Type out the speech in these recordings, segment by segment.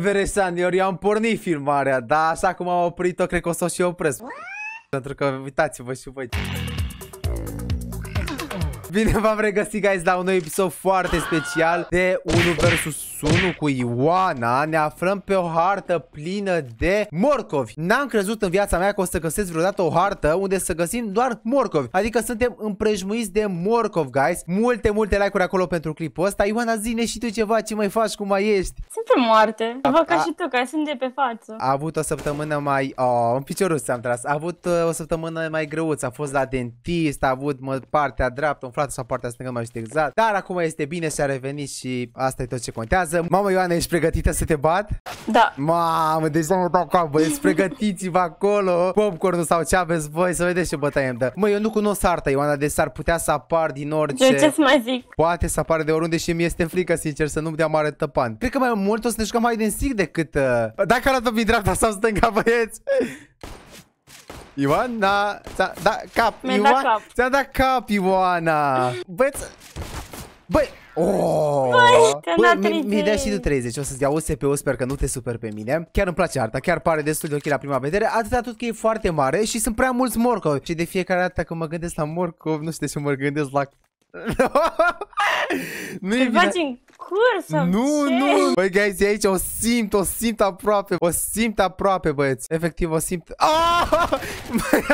Veresan, ori am pornit filmarea, dar așa cum am oprit-o, cred că o să o și opresc. Pentru că uitați-vă și voi. Bine v-am regăsit, guys, la un nou episod foarte special de 1 vs 1 cu Ioana ne aflăm pe o hartă plină de morcovi. N-am crezut în viața mea că o să găsesc vreodată o hartă unde să găsim doar morcovi. Adică suntem împrejmuiți de morcovi, guys. Multe, multe like-uri acolo pentru clipul ăsta. Ioana, zine și tu ceva, ce mai faci, cum mai ești? Sunt pe moarte. Vă ca și tu, că sunt de pe față. A avut o săptămână mai... Oh, în piciorul s-am tras. A avut uh, o săptămână mai greuță. A fost la dentist, a avut mă, partea dreaptă, umflată sau partea stângă, mai știu exact. Dar acum este bine și a revenit și asta e tot ce contează urmează. Mama Ioana, ești pregătită să te bat? Da. Mamă, deci nu dau cap, băieți, pregătiți-vă acolo popcorn sau ce aveți voi să vedeți ce bătaie îmi dă. Mă, eu nu cunosc arta, Ioana, deci s-ar putea să apar din orice. De ce să mai zic? Poate să apară de oriunde și mi este frică, sincer, să nu-mi dea mare tăpan. Cred că mai mult o să ne jucăm mai din sig decât... Uh... Dacă arată mi dreapta sau stânga, băieți! Ioana, ți-a dat cap, Ioana, cap. ți-a dat cap, Ioana. Băi, băi, Oh! mi, mi dea și tu 30, o să-ți iau OSP-ul, sper că nu te super pe mine. Chiar îmi place arta, chiar pare destul de ok la prima vedere, atâta tot că e foarte mare și sunt prea mulți morcovi Și de fiecare dată când mă gândesc la morcov, nu știu de ce mă gândesc la... nu e bine parcurs sau Nu, ce? nu! Băi, guys, e aici, o simt, o simt aproape, o simt aproape, băieți. Efectiv, o simt. Ah!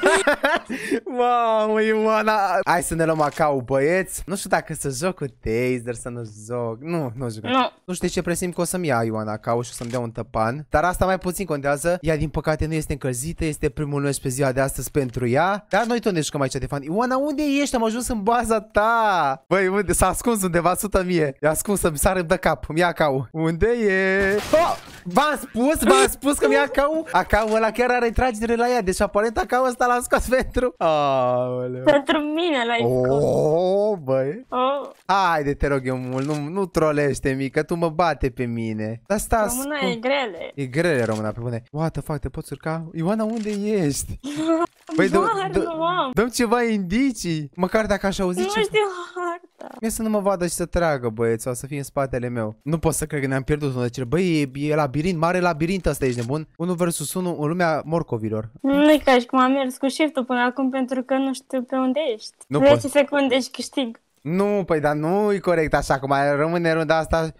Mamă, Ioana! Hai să ne luăm acau, băieți. Nu știu dacă să joc cu taser, să nu joc. Nu, nu joc. No. Nu știu ce presim că o să-mi ia Ioana acau și să-mi dea un tăpan. Dar asta mai puțin contează. Ea, din păcate, nu este încălzită, este primul nostru pe ziua de astăzi pentru ea. Dar noi tot ne jucăm aici de fan. Ioana, unde ești? Am ajuns în baza ta! Băi, unde? S-a ascuns undeva suta mie. E ascunsă să-mi sară de cap. mi ia cau. Unde e? Oh! V-am spus, v-am spus că mi-a cau. Acau ăla chiar are tragere la ea, deci aparent acau ăsta l-a scos pentru... Aoleu. Pentru mine l-ai oh, scos. Oh, băi. Oh. Haide, te rog eu mult, nu, nu trolește mică, tu mă bate pe mine. Dar sta Româna e grele. E grele româna, pe bune. What the fuck, te poți urca? Ioana, unde ești? Păi dă, dă, dăm ceva indicii, măcar dacă aș auzi Nu ceva. știu harta. Mie să nu mă vadă și să tragă, băieți, sau să fie în spatele meu. Nu pot să cred că ne-am pierdut unul de Băi, e, e labirint, mare labirint ăsta, ești nebun? 1 vs 1 în lumea morcovilor. Nu e ca și cum am mers cu shift până acum pentru că nu știu pe unde ești. Nu 10 pot. secunde și câștig. Nu, păi dar nu e corect așa, cum mai rămâne runda asta...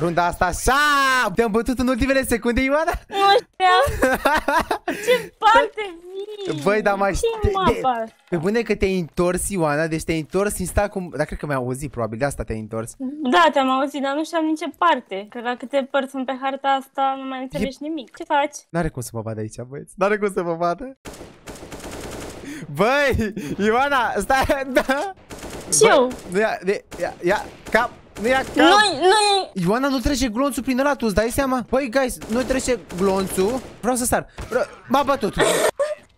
Runda asta, așa! Te-am bătut în ultimele secunde, Ioana? Nu știu! Ce parte vii? Băi, dar mai De... Pe bune că te-ai întors, Ioana, deci te-ai întors instant cum... Dar cred că mi-ai auzit, probabil, de asta te-ai întors. Da, te-am auzit, dar nu știam nici ce parte. Că la câte părți sunt pe harta asta, nu mai înțelegi e... nimic. Ce faci? N-are cum să mă vadă aici, băieți. N-are cum să mă vadă. Băi, Ioana, stai... Da. Ce? Ia, ia, ia, cap. Nu ia cap. Noi, noi. Ioana nu trece glonțul prin ăla, tu îți dai seama? Băi, guys, nu trece glonțul. Vreau să sar. M-a bătut.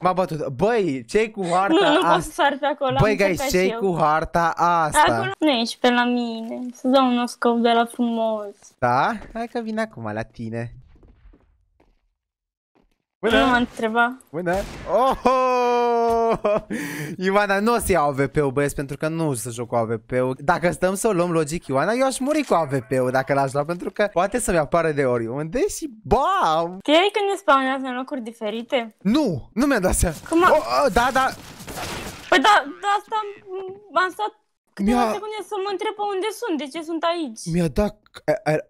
M-a bătut. Băi, ce cu harta asta? Nu, nu pot să sar pe acolo. Băi, guys, ce cu harta asta? Acolo nu ești pe la mine. Să dau un scop de la frumos. Da? Hai că vin acum la tine. Bună! Nu mă întreba. Bună! Oh! Ioana, nu o să iau AVP-ul, băieți, pentru că nu să joc cu AVP-ul. Dacă stăm să o luăm logic, Ioana, eu aș muri cu AVP-ul dacă l-aș lua, pentru că poate să-mi apară de oriunde și bam! Crezi că ne spawnează în locuri diferite? Nu! Nu mi-am dat seama. Cum a... oh, oh, da, da! Păi da, da, asta am stat câteva secunde să mă întreb pe unde sunt, de ce sunt aici. Mi-a dat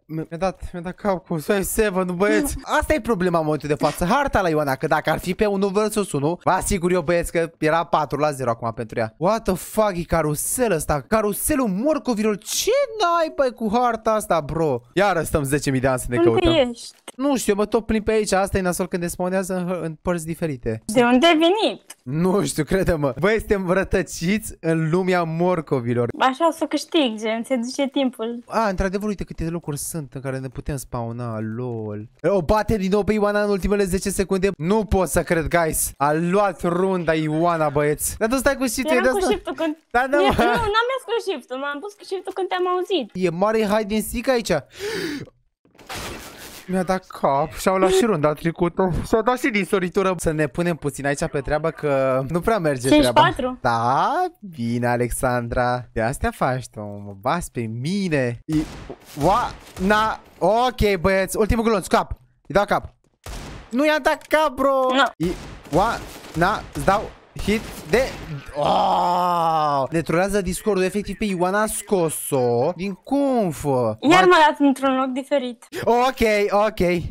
mi-a dat, mi-a dat cap cu Swipe 7, băieți. Asta e problema în momentul de față. Harta la Ioana, că dacă ar fi pe 1 vs 1, vă asigur eu, băieți, că era 4 la 0 acum pentru ea. What the fuck e carusel ăsta? Caruselul morcovilor. Ce n-ai, băi, cu harta asta, bro? Iară stăm 10.000 de ani să ne Unde căutăm. Ești? Nu știu, mă tot plin pe aici. Asta e nasol când despawnează în, în părți diferite. De unde ai venit? Nu știu, crede-mă. Băi, suntem rătăciți în lumea morcovilor. Așa o să câștig, gen, se duce timpul. A, într-adevăr, uite cât câte locuri sunt în care ne putem spauna, lol. O bate din nou pe Ioana în ultimele 10 secunde. Nu pot să cred, guys. A luat runda Ioana, băieți. Dar tu stai cu shift-ul. Eram cu shift-ul când... Da, da, mă. Nu, n-am mers cu shift-ul. M-am pus cu shift-ul când te-am auzit. E mare hide and seek aici. Mi-a dat cap și-au luat și runda trecută. S-a dat și din soritură. Să ne punem puțin aici pe treabă că nu prea merge 54. treaba. Da, bine, Alexandra. De astea faci tu, mă bas pe mine. I na, ok, băieți. Ultimul glonț, cap. Îi dau cap. Nu i-a dat cap, bro. No. I na, îți dau hit de... Oh! Detrurează Discord-ul efectiv pe Ioana Scoso din confă. Iar mă dat într-un loc diferit. Ok, ok.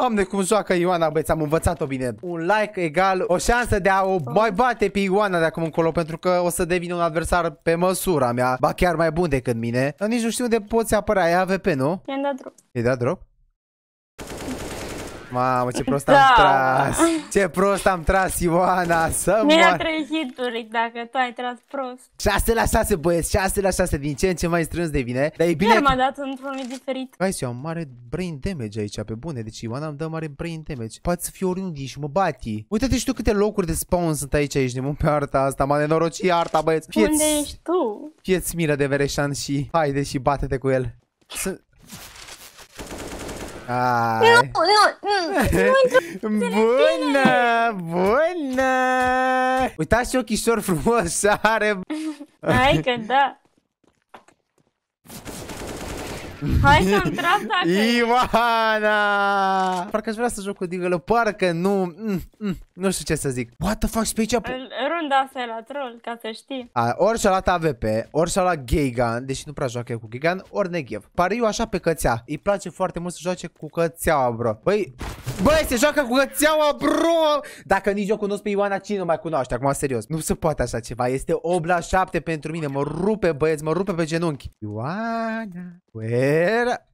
Oamne, cum joacă Ioana, băieți, am învățat-o bine. Un like egal o șansă de a o mai bate pe Ioana de acum încolo, pentru că o să devină un adversar pe măsura mea, ba chiar mai bun decât mine. Dar nici nu știu unde poți apăra, e AVP, nu? I-am dat drop. i am dat drop? Mamă, ce prost da. am tras! Ce prost am tras, Ioana! Să Mi-a trei hituri dacă tu ai tras prost. 6 la 6, băieți, 6 la 6, din ce în ce mai strâns bine. Dar e bine... Chiar m-a dat într-un diferit. Hai să am mare brain damage aici, pe bune. Deci Ioana îmi dă mare brain damage. Poate să fie oriunde și mă bati. Uite-te și tu câte locuri de spawn sunt aici, aici, nimun pe arta asta. M-a nenorocit arta, băieți. Fieți... Unde ești tu? Fieți miră de vereșan și haide și bate-te cu el. Sunt... Ay. Não, não, não, hum, buena, buena. Uitați tá ochii sor frumos, are... Hai é că Hai să-mi trag Ivana! Parcă aș vrea să joc cu Digălă parcă nu... Mm, mm, nu știu ce să zic. What the fuck, Space Jump? Runda asta e la troll, ca să știi. A, ori și-a luat AVP, ori și-a luat Gigan, deși nu prea joacă cu Gigan, ori Negev. Pariu așa pe cățea. Îi place foarte mult să joace cu cățeaua, bro. Băi, Băi, se joacă cu gățeaua, bro! Dacă nici eu cunosc pe Ioana, cine nu mai cunoaște? Acum, serios, nu se poate așa ceva. Este 8 la 7 pentru mine. Mă rupe, băieți, mă rupe pe genunchi. Ioana, where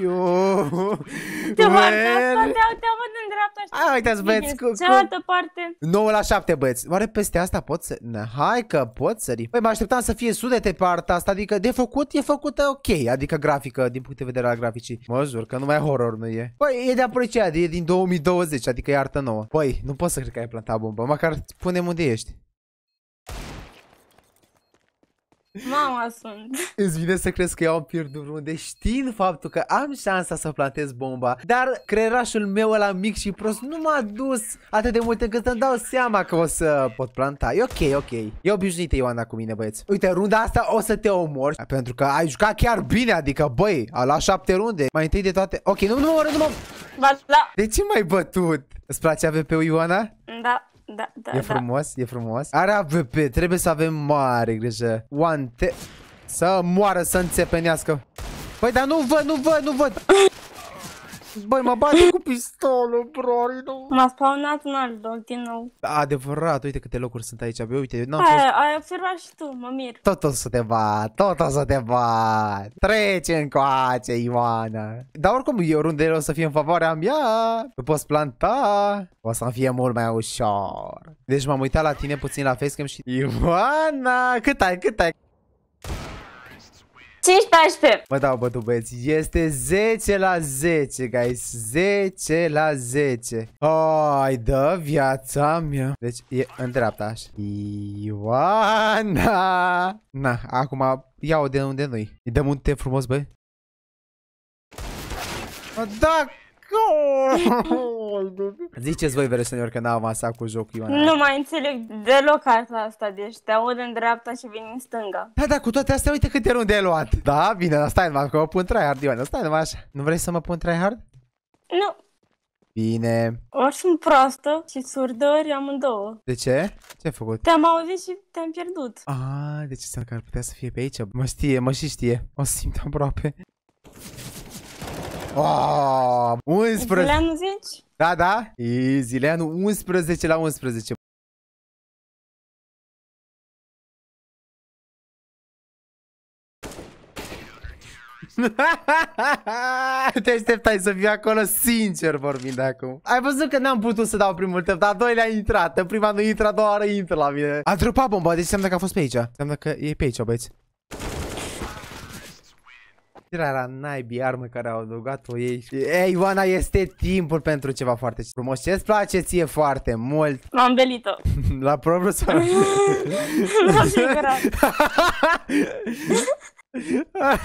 eu... Te mă de te, te în dreapta așa. Hai, uitați, băieți. Cu, cu... Cealaltă parte. 9 la 7, băieți. Oare peste asta pot să... Na, hai că pot sări. Păi mă așteptam să fie sudete partea asta, adică de făcut e făcută ok, adică grafică, din punct de vedere al graficii. Mă jur că numai horror nu e. Păi e de apreciat, e din 2020, adică e artă nouă. Păi, nu pot să cred că ai plantat bombă, măcar punem unde ești. Mama sunt. Îți vine să crezi că eu am pierdut unde știind faptul că am șansa să plantez bomba, dar creierașul meu la mic și prost nu m-a dus atât de mult încât să-mi dau seama că o să pot planta. E ok, ok. E obișnuită Ioana cu mine, băieți. Uite, runda asta o să te omor, pentru că ai jucat chiar bine, adică, băi, a luat șapte runde. Mai întâi de toate... Ok, nu, nu mă nu mă... Da. De ce mai bătut? Îți place AVP-ul, Ioana? Da. Da, da, e da. frumos, da. e frumos. Are AVP, trebuie să avem mare grijă. One te... Să moară, să înțepenească. Păi, dar nu văd, nu văd, nu văd. Băi, mă bate cu pistolul, bro, M-a spawnat un alt dog din nou. Adevărat, uite câte locuri sunt aici, băi, uite, n-am fost... Ai observat și tu, mă mir. Tot o să te bat, tot o să te bat. Trece încoace, Ioana. Dar oricum, eu rundele o să fie în favoarea mea. Nu poți planta. O să-mi fie mult mai ușor. Deci m-am uitat la tine puțin la facecam și... Ioana, cât ai, cât ai? 15! Bă, da, bă, tu băieți, este 10 la 10, guys, 10 la 10. Ai, dă viața mea. Deci, e în dreapta, așa. Ioana! Na, acum iau de unde noi. Îi dăm un te frumos, băi. Da, Ziceți voi, vere senior, că n-am avansat cu jocul, Ioana. Nu mai înțeleg deloc asta asta, deci te aud în dreapta și vin în stânga. Da, da, cu toate astea, uite câte runde ai luat. Da, bine, dar stai numai că mă pun tryhard, Ioana, stai numai așa. Nu vrei să mă pun tryhard? Nu. Bine. Ori sunt proastă și surdă, ori amândouă. De ce? Ce ai făcut? Te-am auzit și te-am pierdut. Ah, deci înseamnă că ar putea să fie pe aici. Mă știe, mă și știe. O simt aproape. Oh, 11. Zileanu zici? Da, da. E Zileanu 11 la 11. Te așteptai să fiu acolo sincer vorbind de acum Ai văzut că n-am putut să dau primul tău, dar a doilea a intrat În prima nu intra, a doua oară intră la mine A dropat bomba, deci înseamnă că a fost pe aici Înseamnă că e pe aici, băieți Tira era naibii armă care au adăugat-o ei. Ei, Ioana, este timpul pentru ceva foarte frumos. Ce-ți place ție foarte mult? M-am belit-o. La propriu sau? La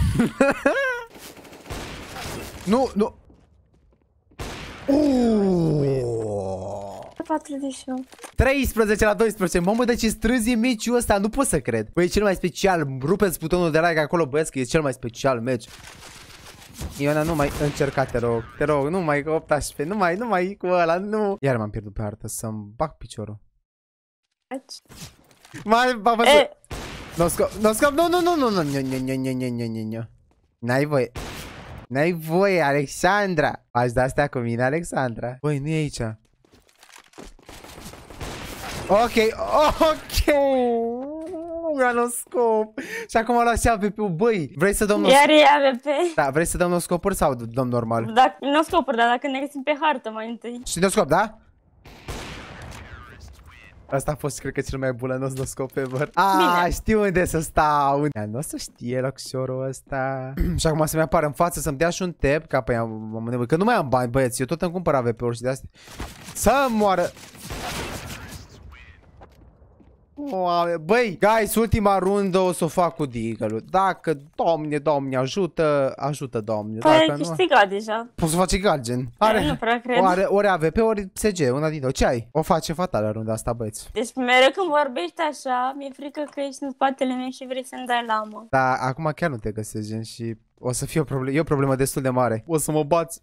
nu, nu. Uuuu. 48. 13 la 12. Mamă, de ce strâns meciul ăsta, nu pot să cred. Băi, e cel mai special. Rupeți butonul de like acolo, băiesc e cel mai special meci. Iona, nu mai încerca, te rog, te rog, nu mai 18, nu mai, nu mai cu ăla, nu. Iar m-am pierdut pe artă, să-mi bag piciorul. Mai, bă, bă, nu scop, nu scop, nu, nu, nu, nu, nu, nu, nu, nu, nu, nu, nu, nu, nu. N-ai voie. N-ai voie, Alexandra. Faci de-astea cu mine, Alexandra. Băi, nu e aici. Ok, ok! Granoscop! Și acum a luat și AVP-ul, băi! Vrei să dăm... Iar e AVP? Da, vrei să dăm noscopuri sau dăm normal? Da, noscopuri, dar dacă ne găsim pe hartă mai întâi. Și noscop, da? Asta a fost, cred că, cel mai bun no scop ever. A, Bine. știu unde să stau. Nu o să știe locșorul ăsta. și acum să-mi apară în față să-mi dea și un tap, ca pe am nevoie. Că nu mai am bani, băieți. Eu tot îmi cumpăr AVP-uri și de astea. Să moară! Oame, băi, guys, ultima rundă o să o fac cu Deagle-ul. Dacă, domne, domne, ajută, ajută, domne. Păi ai câștigat nu... deja. Poți să faci egal, gen. Da, are, nu prea cred. ori AVP, ori CG, una din două. Ce ai? O face fatală runda asta, băieți. Deci mereu când vorbești așa, mi-e frică că ești în spatele meu și vrei să-mi dai lamă. Da, acum chiar nu te găsești, gen, și o să fie o problemă, e o problemă destul de mare. O să mă bați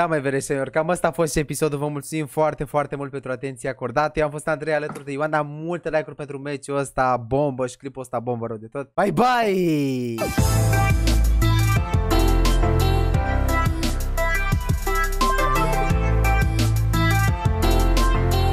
Da, mai vere, senior, cam asta a fost episodul. Vă mulțumim foarte, foarte mult pentru atenția acordată. Eu am fost Andrei alături de Ioana. Multe like-uri pentru meciul ăsta bombă și clipul ăsta bombă rău de tot. Bye, bye!